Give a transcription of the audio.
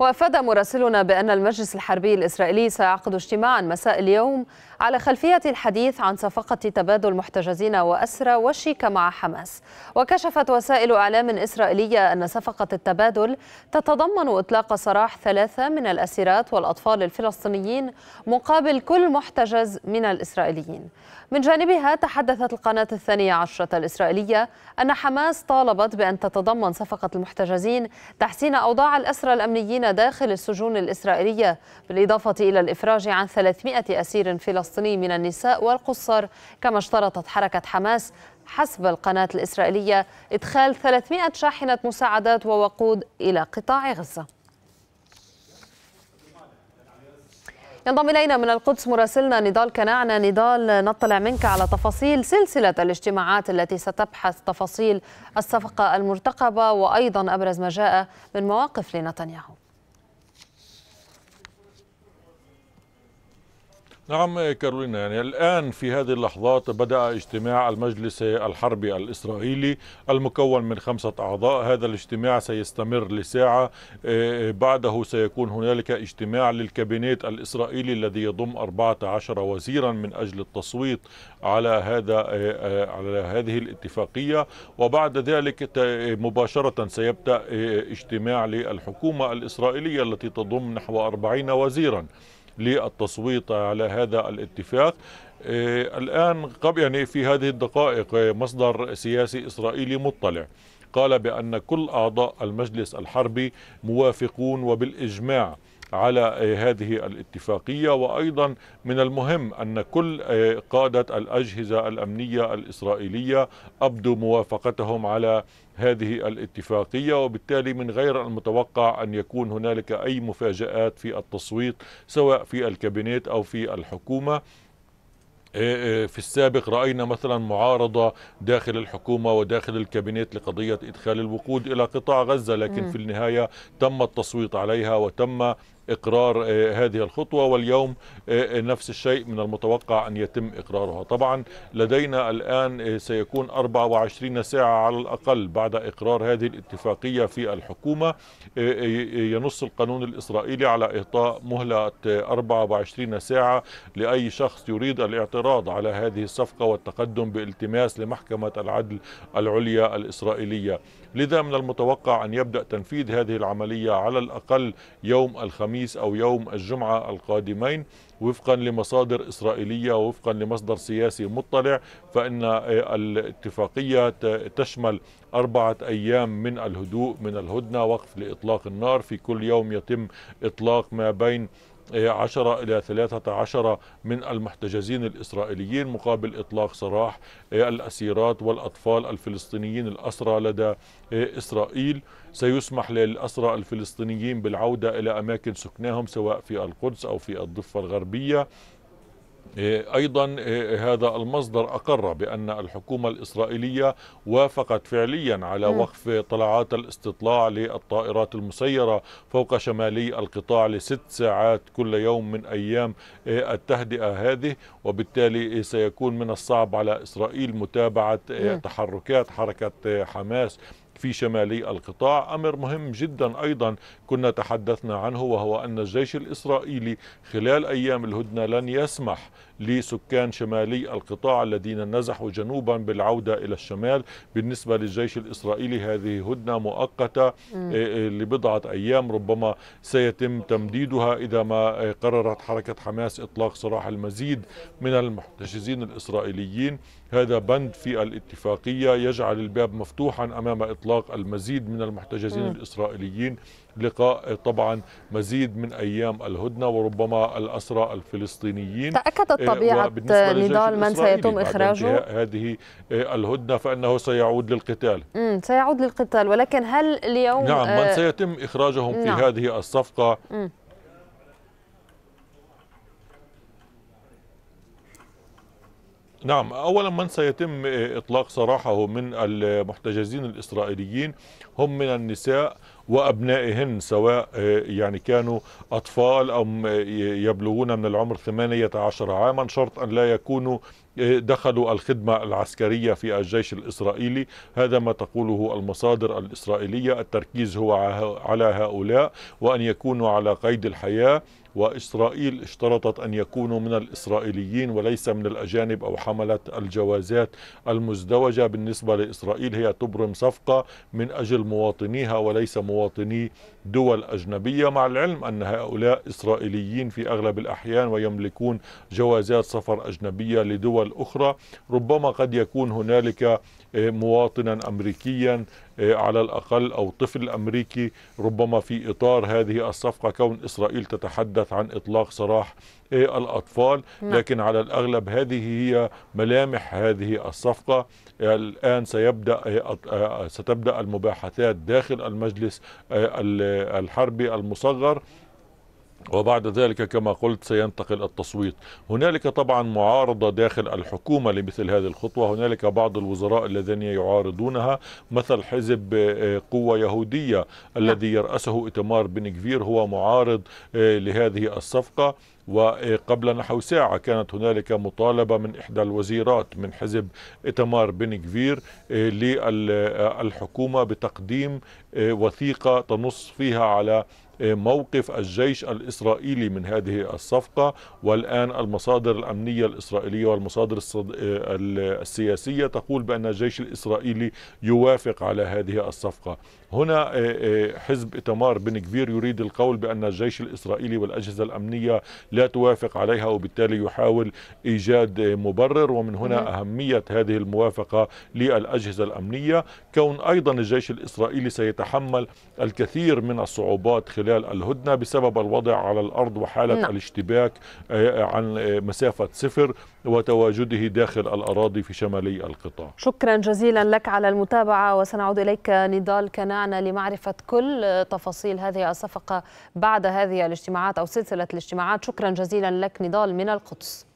وأفاد مراسلنا بأن المجلس الحربي الإسرائيلي سيعقد اجتماعا مساء اليوم على خلفية الحديث عن صفقة تبادل محتجزين وأسرى وشيكة مع حماس وكشفت وسائل إعلام إسرائيلية أن صفقة التبادل تتضمن إطلاق سراح ثلاثة من الأسيرات والأطفال الفلسطينيين مقابل كل محتجز من الإسرائيليين من جانبها تحدثت القناة الثانية عشرة الإسرائيلية أن حماس طالبت بأن تتضمن صفقة المحتجزين تحسين أوضاع الأسرى الأمنيين داخل السجون الإسرائيلية بالإضافة إلى الإفراج عن 300 أسير فلسطيني من النساء والقصر كما اشترطت حركة حماس حسب القناة الإسرائيلية إدخال 300 شاحنة مساعدات ووقود إلى قطاع غزة ينضم إلينا من القدس مراسلنا نضال كناعنا نضال نطلع منك على تفاصيل سلسلة الاجتماعات التي ستبحث تفاصيل الصفقة المرتقبة وأيضا أبرز ما جاء من مواقف لنتنياهو نعم كارولينا يعني الآن في هذه اللحظات بدأ اجتماع المجلس الحربي الإسرائيلي المكون من خمسة أعضاء هذا الاجتماع سيستمر لساعة آه، بعده سيكون هنالك اجتماع للكابينيت الإسرائيلي الذي يضم 14 وزيرا من أجل التصويت على هذا آه، آه، على هذه الاتفاقية وبعد ذلك مباشرة سيبدأ اجتماع للحكومة الإسرائيلية التي تضم نحو 40 وزيرا للتصويت على هذا الاتفاق آه، الآن قبل يعني في هذه الدقائق آه، مصدر سياسي إسرائيلي مطلع قال بأن كل أعضاء المجلس الحربي موافقون وبالإجماع على آه، هذه الاتفاقية وأيضا من المهم أن كل آه، قادة الأجهزة الأمنية الإسرائيلية أبدوا موافقتهم على هذه الاتفاقية وبالتالي من غير المتوقع أن يكون هنالك أي مفاجآت في التصويت سواء في الكابينيت أو في الحكومة آه، في السابق رأينا مثلا معارضة داخل الحكومة وداخل الكابينيت لقضية إدخال الوقود إلى قطاع غزة لكن في النهاية تم التصويت عليها وتم إقرار آه، هذه الخطوة واليوم آه، آه، نفس الشيء من المتوقع أن يتم إقرارها طبعا لدينا الآن سيكون 24 ساعة على الأقل بعد إقرار هذه الاتفاقية في الحكومة ينص القانون الإسرائيلي على إعطاء مهلة 24 ساعة لأي شخص يريد الاعتراض على هذه الصفقة والتقدم بالتماس لمحكمة العدل العليا الإسرائيلية لذا من المتوقع أن يبدأ تنفيذ هذه العملية على الأقل يوم الخميس الخميس أو يوم الجمعة القادمين وفقا لمصادر إسرائيلية ووفقا لمصدر سياسي مطلع فإن الاتفاقية تشمل أربعة أيام من الهدوء من الهدنة وقف لإطلاق النار في كل يوم يتم إطلاق ما بين 10 ايه، إلى 13 من المحتجزين الإسرائيليين مقابل إطلاق سراح ايه، الأسيرات والأطفال الفلسطينيين الأسرى لدى ايه، إسرائيل سيسمح للأسرى الفلسطينيين بالعودة إلى أماكن سكنهم سواء في القدس أو في الضفة الغربية إيه، أيضا إيه، هذا المصدر أقر بأن الحكومة الإسرائيلية وافقت فعليا على وقف طلعات الاستطلاع للطائرات المسيرة فوق شمالي القطاع لست ساعات كل يوم من أيام إيه، التهدئة هذه وبالتالي سيكون من الصعب على إسرائيل متابعة تحركات حركة حماس في شمالي القطاع أمر مهم جدا أيضا كنا تحدثنا عنه وهو أن الجيش الإسرائيلي خلال أيام الهدنة لن يسمح لسكان شمالي القطاع الذين نزحوا جنوبا بالعودة إلى الشمال بالنسبة للجيش الإسرائيلي هذه هدنة مؤقتة إيه، إيه، لبضعة أيام ربما سيتم تمديدها إذا ما إيه، قررت حركة حماس إطلاق سراح المزيد من المحتجزين الإسرائيليين هذا بند في الاتفاقية يجعل الباب مفتوحا أمام إطلاق المزيد من المحتجزين م. الإسرائيليين لقاء طبعا مزيد من أيام الهدنة وربما الأسرى الفلسطينيين تأكدت إيه، طبيعة نضال من سيتم إخراجه هذه إيه، الهدنة فأنه سيعود للقتال م. سيعود للقتال ولكن هل اليوم نعم من آه، سيتم إخراجهم نعم. في هذه الصفقة م. نعم اولا من سيتم اطلاق سراحه من المحتجزين الاسرائيليين هم من النساء وابنائهن سواء آه، يعني كانوا اطفال او آه، يبلغون من العمر 18 عاما شرط ان لا يكونوا آه، دخلوا الخدمة العسكرية في الجيش الإسرائيلي هذا ما تقوله المصادر الإسرائيلية التركيز هو على هؤلاء وأن يكونوا على قيد الحياة وإسرائيل اشترطت أن يكونوا من الإسرائيليين وليس من الأجانب أو حملة الجوازات المزدوجة بالنسبة لإسرائيل هي تبرم صفقة من أجل مواطنيها وليس مواطني دول أجنبية مع العلم أن هؤلاء إسرائيليين في أغلب الأحيان ويملكون جوازات سفر أجنبية لدول أخرى ربما قد يكون هنالك آه، مواطنا أمريكيا إيه، على الأقل أو طفل أمريكي ربما في إطار هذه الصفقة كون إسرائيل تتحدث عن إطلاق سراح إيه، الأطفال نعم. لكن على الأغلب هذه هي ملامح هذه الصفقة الآن سيبدأ إيه، ستبدأ المباحثات داخل المجلس الحربي المصغر وبعد ذلك كما قلت سينتقل التصويت هنالك طبعا معارضة داخل الحكومة لمثل هذه الخطوة هنالك بعض الوزراء الذين يعارضونها مثل حزب آه، قوة يهودية الذي يرأسه إتمار بن كفير هو معارض آه، لهذه الصفقة وقبل نحو ساعة كانت هنالك مطالبة من إحدى الوزيرات من حزب إتمار بن كفير آه، للحكومة بتقديم آه، وثيقة تنص فيها على آه، موقف الجيش الإسرائيلي من هذه الصفقة والآن المصادر الأمنية الإسرائيلية والمصادر السياسية تقول بأن الجيش الإسرائيلي يوافق على هذه الصفقة هنا حزب إتمار بن كفير يريد القول بأن الجيش الإسرائيلي والأجهزة الأمنية لا لا توافق عليها وبالتالي يحاول إيجاد مبرر ومن هنا أهمية هذه الموافقة للأجهزة الأمنية كون أيضا الجيش الإسرائيلي سيتحمل الكثير من الصعوبات خلال الهدنة بسبب الوضع على الأرض وحالة نعم. الاشتباك آه، عن آه، مسافة صفر وتواجده داخل الأراضي في شمالي القطاع شكرا جزيلا لك على المتابعة وسنعود إليك نضال كنعنا لمعرفة كل تفاصيل هذه الصفقة بعد هذه الاجتماعات أو سلسلة الاجتماعات شكرا شكرا جزيلا لك نضال من القدس